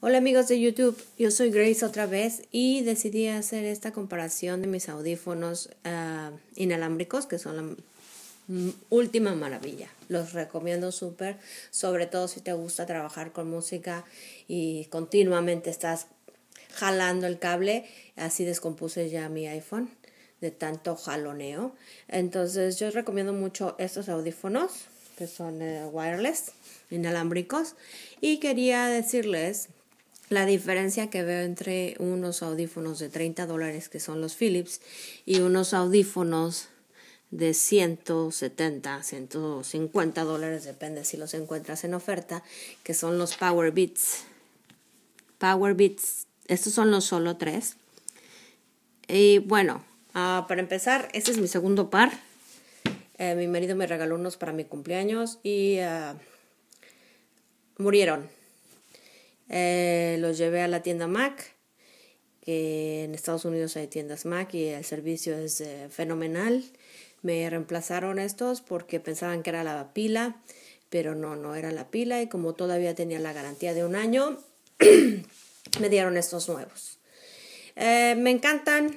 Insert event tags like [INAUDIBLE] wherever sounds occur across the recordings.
Hola amigos de YouTube, yo soy Grace otra vez y decidí hacer esta comparación de mis audífonos ah, inalámbricos, que son la última maravilla. Los recomiendo súper, sobre todo si te gusta trabajar con música y continuamente estás jalando el cable. Así descompuse ya mi iPhone de tanto jaloneo. Entonces yo recomiendo mucho estos audífonos que son eh, wireless, inalámbricos. Y quería decirles la diferencia que veo entre unos audífonos de 30 dólares que son los Philips y unos audífonos de 170, 150 dólares, depende si los encuentras en oferta, que son los Power Beats. Power estos son los solo tres. Y bueno, ah, para empezar, este es mi segundo par. Eh, mi marido me regaló unos para mi cumpleaños y ah, murieron eh, los llevé a la tienda Mac, que en Estados Unidos hay tiendas Mac y el servicio es eh, fenomenal. Me reemplazaron estos porque pensaban que era la pila, pero no, no era la pila y como todavía tenía la garantía de un año, [CLEARS THROAT] me dieron estos nuevos. Eh, me encantan,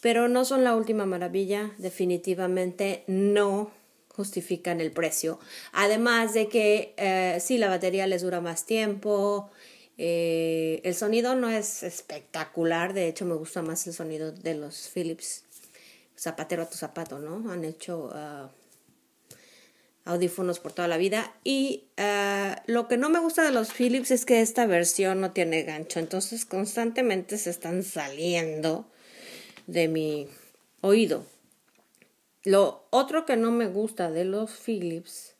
pero no son la última maravilla, definitivamente no justifican el precio. Además de que si sí, la batería les dura más tiempo, eh, el sonido no es espectacular, de hecho me gusta más el sonido de los Philips, zapatero a tu zapato, ¿no? Han hecho ah, audífonos por toda la vida. Y ah, lo que no me gusta de los Philips es que esta versión no tiene gancho, entonces constantemente se están saliendo de mi oído. Lo otro que no me gusta de los Philips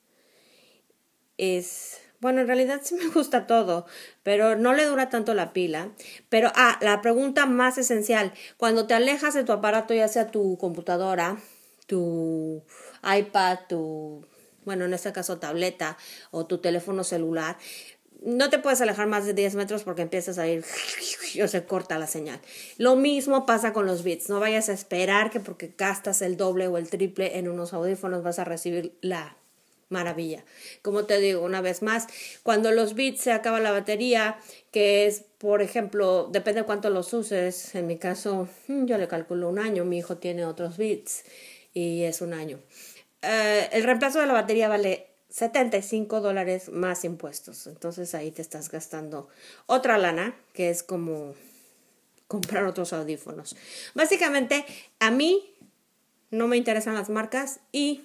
es bueno, en realidad sí me gusta todo, pero no le dura tanto la pila. Pero, ah, la pregunta más esencial, cuando te alejas de tu aparato, ya sea tu computadora, tu iPad, tu, bueno, en este caso tableta o tu teléfono celular, no te puedes alejar más de 10 metros porque empiezas a ir [LAUGHS] o se corta la señal. Lo mismo pasa con los bits. No vayas a esperar que porque gastas el doble o el triple en unos audífonos vas a recibir la maravilla. Como te digo, una vez más, cuando los bits se acaba la batería, que es, por ejemplo, depende de cuánto los uses, en mi caso, mm, yo le calculo un año, mi hijo tiene otros bits y es un año. Eh, el reemplazo de la batería vale 75 dólares más impuestos, entonces ahí te estás gastando otra lana, que es como comprar otros audífonos. Básicamente, a mí no me interesan las marcas y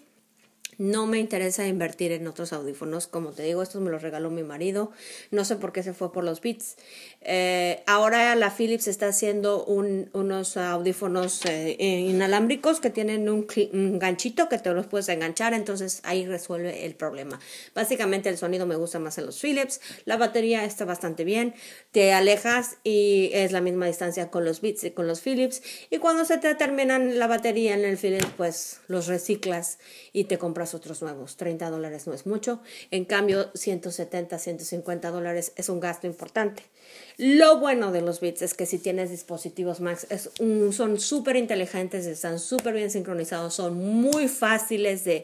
no me interesa invertir en otros audífonos. Como te digo, estos me los regaló mi marido. No sé por qué se fue por los Beats. Eh, ahora la Philips está haciendo unos audífonos eh, inalámbricos que tienen un, un, ganchito que te los puedes enganchar. Entonces ahí resuelve el problema. Básicamente el sonido me gusta más en los Philips. La batería está bastante bien. Te alejas y es la misma distancia con los Beats y con los Philips. Y cuando se te terminan la batería en el Philips, pues los reciclas y te compras otros nuevos. 30 dólares no es mucho. En cambio, 170, 150 dólares es un gasto importante. Lo bueno de los bits es que si tienes dispositivos Max, son súper inteligentes, están súper bien sincronizados, son muy fáciles de,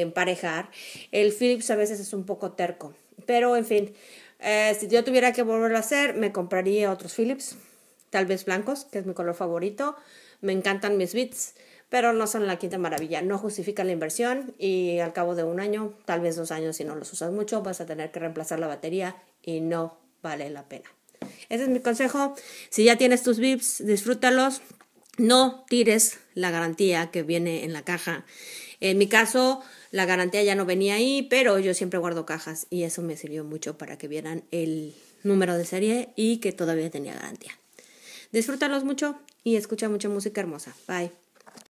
emparejar. El Philips a veces es un poco terco, pero en fin, eh, si yo tuviera que volverlo a hacer, me compraría otros Philips tal vez blancos, que es mi color favorito. Me encantan mis bits, pero no son la quinta maravilla. No justifica la inversión y al cabo de un año, tal vez dos años si no los usas mucho, vas a tener que reemplazar la batería y no vale la pena. Ese es mi consejo. Si ya tienes tus VIPs, disfrútalos. No tires la garantía que viene en la caja. En mi caso, la garantía ya no venía ahí, pero yo siempre guardo cajas y eso me sirvió mucho para que vieran el número de serie y que todavía tenía garantía. Disfrútalos mucho y escucha mucha música hermosa. Bye.